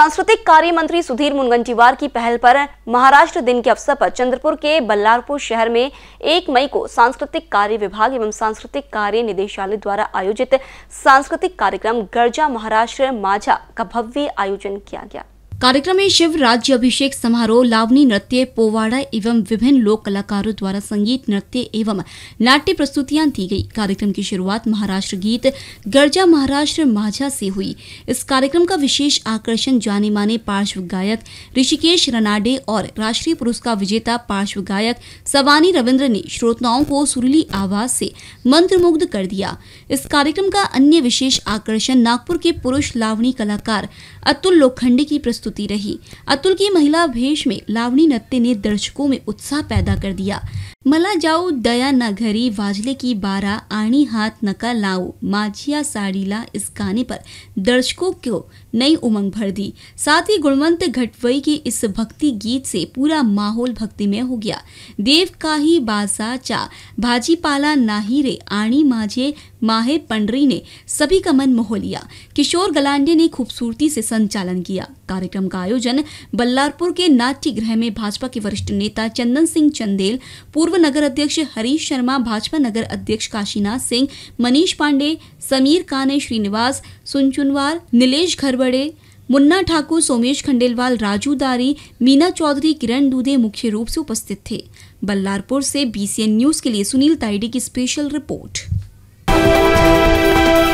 सांस्कृतिक कार्य मंत्री सुधीर मुनगंटीवार की पहल पर महाराष्ट्र दिन के अवसर पर चंद्रपुर के बल्लारपुर शहर में एक मई को सांस्कृतिक कार्य विभाग एवं सांस्कृतिक कार्य निदेशालय द्वारा आयोजित सांस्कृतिक कार्यक्रम गर्जा महाराष्ट्र माझा का भव्य आयोजन किया गया कार्यक्रम में शिव राज्य अभिषेक समारोह लावनी नृत्य पोवाड़ा एवं विभिन्न लोक कलाकारों द्वारा संगीत नृत्य एवं नाट्य प्रस्तुतियां दी गई कार्यक्रम की शुरुआत महाराष्ट्र गीत गर्जा महाराष्ट्र माझा से हुई इस कार्यक्रम का विशेष आकर्षण जाने माने पार्श्व गायक ऋषिकेश रनाडे और राष्ट्रीय पुरस्कार विजेता पार्श्व गायक सवानी रविन्द्र ने श्रोताओं को सुरली आवाज से मंत्रमुग्ध कर दिया इस कार्यक्रम का अन्य विशेष आकर्षण नागपुर के पुरुष लावणी कलाकार अतुल लोखंडे की प्रस्तुति प्रस्तुति रही अतुल की महिला भेष में लावणी नृत्य ने दर्शकों में उत्साह पैदा कर दिया मला जाऊ दया न घरी वाजले की बारा आणि हाथ नका लाऊ माझिया साड़ीला इस गाने पर दर्शकों को नई उमंग भर दी साथ ही गुणवंत घटवई की इस भक्ति गीत से पूरा माहौल भक्ति में हो गया देव का ही बासाचा भाजीपाला नाही रे आणी माझे माहे पंडरी ने सभी का मन मोह लिया किशोर गलांडे ने खूबसूरती से संचालन किया कार्यक्रम का आयोजन बल्लारपुर के नाट्य गृह में भाजपा के वरिष्ठ नेता चंदन सिंह चंदेल पूर्व पूर्व नगर अध्यक्ष हरीश शर्मा भाजपा नगर अध्यक्ष काशीनाथ सिंह मनीष पांडे समीर काने श्रीनिवास सुनचुनवार नीलेष घरबड़े मुन्ना ठाकुर सोमेश खंडेलवाल राजू दारी मीना चौधरी किरण दूधे मुख्य रूप से उपस्थित थे बल्लारपुर से बीसीएन न्यूज के लिए सुनील ताइडी की स्पेशल रिपोर्ट